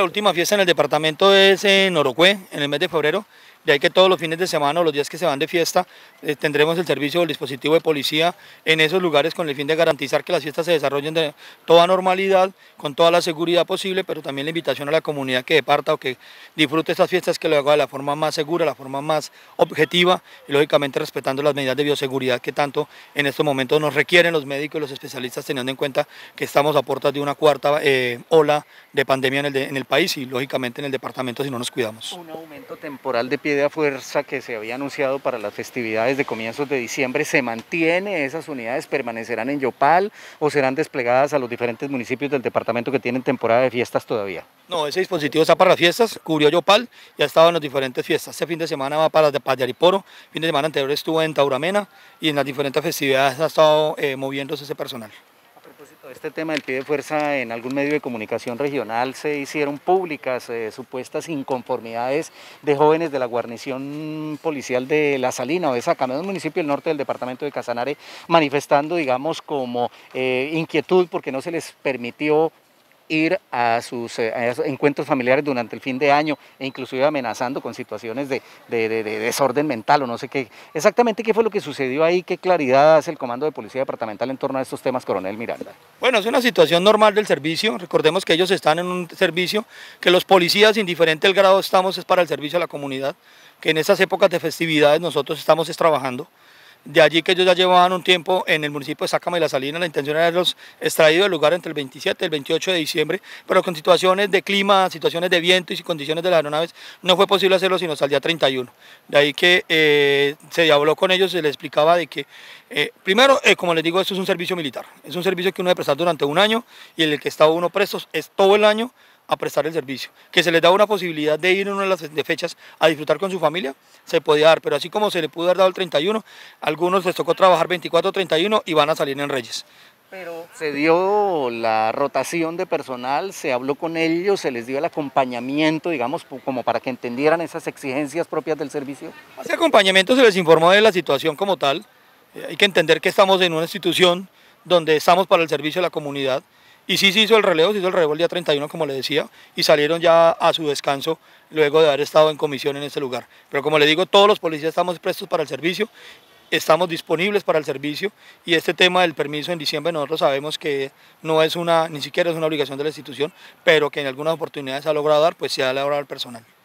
La última fiesta en el departamento es en Orocue, en el mes de febrero, de ahí que todos los fines de semana o los días que se van de fiesta eh, tendremos el servicio del dispositivo de policía en esos lugares con el fin de garantizar que las fiestas se desarrollen de toda normalidad, con toda la seguridad posible, pero también la invitación a la comunidad que departa o que disfrute estas fiestas, que lo haga de la forma más segura, la forma más objetiva y lógicamente respetando las medidas de bioseguridad que tanto en estos momentos nos requieren los médicos y los especialistas teniendo en cuenta que estamos a puertas de una cuarta eh, ola de pandemia en el, país y lógicamente en el departamento si no nos cuidamos. Un aumento temporal de idea fuerza que se había anunciado para las festividades de comienzos de diciembre se mantiene. Esas unidades permanecerán en Yopal o serán desplegadas a los diferentes municipios del departamento que tienen temporada de fiestas todavía. No, ese dispositivo está para las fiestas, cubrió Yopal y ha estado en las diferentes fiestas. Este fin de semana va para de Pallariporo, fin de semana anterior estuvo en Tauramena y en las diferentes festividades ha estado eh, moviéndose ese personal. Este tema del pie de fuerza en algún medio de comunicación regional se hicieron públicas eh, supuestas inconformidades de jóvenes de la guarnición policial de La Salina o de Sacamé, un municipio del norte del departamento de Casanare, manifestando, digamos, como eh, inquietud porque no se les permitió ir a sus, eh, encuentros familiares durante el fin de año e inclusive amenazando con situaciones de, desorden mental o no sé qué. Exactamente qué fue lo que sucedió ahí, qué claridad hace el Comando de Policía Departamental en torno a estos temas, coronel Miranda. Bueno, es una situación normal del servicio, recordemos que ellos están en un servicio, que los policías, indiferente del grado estamos, es para el servicio a la comunidad, que en estas épocas de festividades nosotros estamos es trabajando de allí que ellos ya llevaban un tiempo en el municipio de Sácama y La Salina, la intención era haberlos extraído del lugar entre el 27 y el 28 de diciembre, pero con situaciones de clima, situaciones de viento y condiciones de las aeronaves no fue posible hacerlo sino hasta el día 31. De ahí que eh, se habló con ellos, se les explicaba de que, eh, primero, eh, como les digo, esto es un servicio militar, es un servicio que uno debe prestar durante un año y en el que está uno preso es todo el año a prestar el servicio. Que se les daba una posibilidad de ir en una de las fechas a disfrutar con su familia, se podía dar, pero así como se le pudo dar dado el 31, algunos les tocó trabajar 24 31 y van a salir en Reyes. Pero se dio la rotación de personal, se habló con ellos, se les dio el acompañamiento, digamos, como para que entendieran esas exigencias propias del servicio. Ese acompañamiento se les informó de la situación como tal. Eh, hay que entender que estamos en una institución donde estamos para el servicio de la comunidad, y sí se hizo el relevo, se hizo el relevo el día 31, como le decía, y salieron ya a su descanso luego de haber estado en comisión en este lugar. Pero como le digo, todos los policías estamos prestos para el servicio, estamos disponibles para el servicio y este tema del permiso en diciembre nosotros sabemos que no es una, ni siquiera es una obligación de la institución, pero que en algunas oportunidades ha logrado dar, pues se ha logrado al personal.